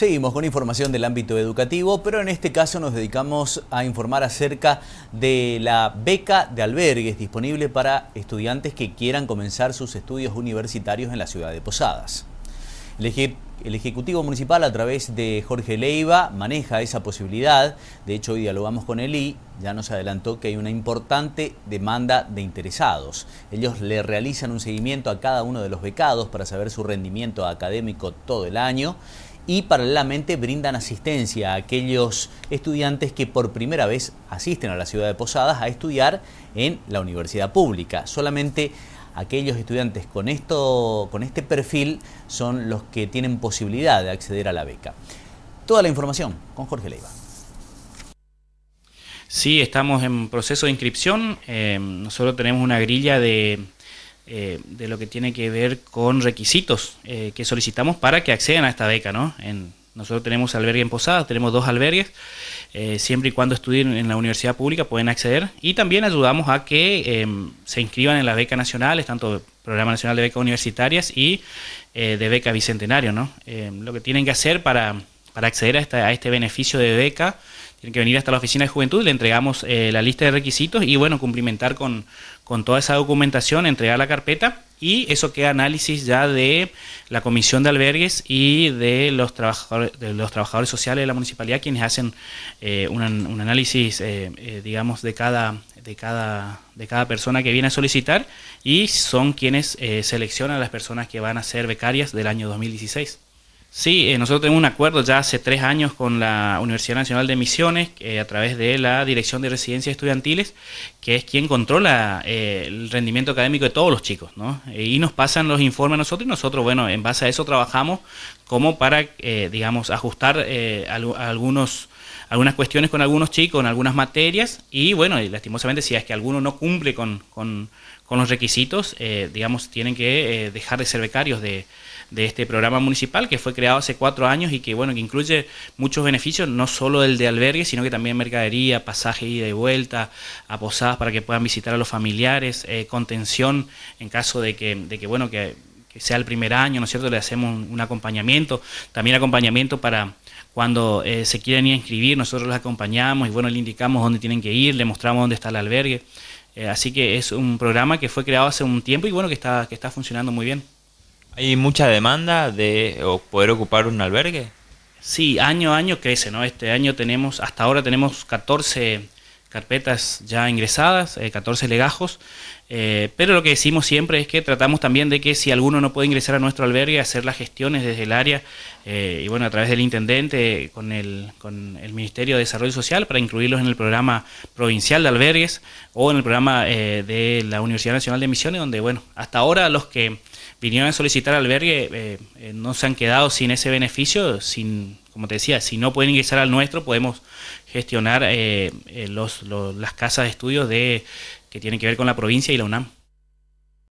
Seguimos con información del ámbito educativo, pero en este caso nos dedicamos a informar acerca de la beca de albergues disponible para estudiantes que quieran comenzar sus estudios universitarios en la ciudad de Posadas. El, Ejecutivo Municipal, a través de Jorge Leiva, maneja esa posibilidad. De hecho, hoy dialogamos con el y ya nos adelantó que hay una importante demanda de interesados. Ellos le realizan un seguimiento a cada uno de los becados para saber su rendimiento académico todo el año y paralelamente brindan asistencia a aquellos estudiantes que por primera vez asisten a la ciudad de Posadas a estudiar en la universidad pública. Solamente aquellos estudiantes con, esto, con este perfil son los que tienen posibilidad de acceder a la beca. Toda la información con Jorge Leiva. Sí, estamos en proceso de inscripción. Eh, nosotros tenemos una grilla de eh, de lo que tiene que ver con requisitos eh, que solicitamos para que accedan a esta beca, ¿no? En, nosotros tenemos albergue en Posadas, tenemos dos albergues, eh, siempre y cuando estudien en la universidad pública pueden acceder y también ayudamos a que em, se inscriban en las becas nacionales, tanto Programa Nacional de Becas Universitarias y de Beca Bicentenario, ¿no? Em, lo que tienen que hacer para para acceder a, este beneficio de beca, tienen que venir hasta la oficina de juventud, le entregamos eh, la lista de requisitos y bueno, cumplimentar con, toda esa documentación, entregar la carpeta y eso queda análisis ya de la comisión de albergues y de los trabajadores, de los trabajadores sociales de la municipalidad quienes hacen eh, un, análisis, eh, digamos, de cada, de, cada, de cada persona que viene a solicitar y son quienes seleccionan a las personas que van a ser becarias del año 2016. Sí, eh, nosotros tenemos un acuerdo ya hace tres años con la Universidad Nacional de Misiones, eh, a través de la Dirección de Residencias Estudiantiles, que es quien controla eh, el rendimiento académico de todos los chicos, ¿no? Y nos pasan los informes a nosotros y nosotros, bueno, en base a eso trabajamos como para, digamos, ajustar algunos algunas cuestiones con algunos chicos, en algunas materias, y bueno, y lastimosamente si es que alguno no cumple con, los requisitos, eh, digamos, tienen que eh, dejar de ser becarios de, de, este programa municipal que fue creado hace cuatro años y que, bueno, que incluye muchos beneficios, no solo el de albergue, sino que también mercadería, pasaje ida y vuelta, a posadas para que puedan visitar a los familiares, eh, contención en caso de que, de que bueno, que sea el primer año, ¿no es cierto? Le hacemos un acompañamiento, también acompañamiento para, cuando eh, se quieren ir a inscribir, nosotros los acompañamos y bueno, le indicamos dónde tienen que ir, le mostramos dónde está el albergue. Eh, así que es un programa que fue creado hace un tiempo y bueno, que está, que está funcionando muy bien. ¿Hay mucha demanda de poder ocupar un albergue? Sí, año a año crece, ¿no? Este año tenemos, hasta ahora tenemos 14 carpetas ya ingresadas, 14 eh, legajos, eh, pero lo que decimos siempre es que tratamos también de que si alguno no puede ingresar a nuestro albergue, hacer las gestiones desde el área eh, y bueno, a través del intendente con el, con el Ministerio de Desarrollo Social para incluirlos en el programa provincial de albergues o en el programa de la Universidad Nacional de Misiones, donde bueno, hasta ahora los que vinieron a solicitar albergue no se han quedado sin ese beneficio, sin como te decía, si no pueden ingresar al nuestro, podemos gestionar eh, eh, las casas de estudios de, que tienen que ver con la provincia y la UNAM.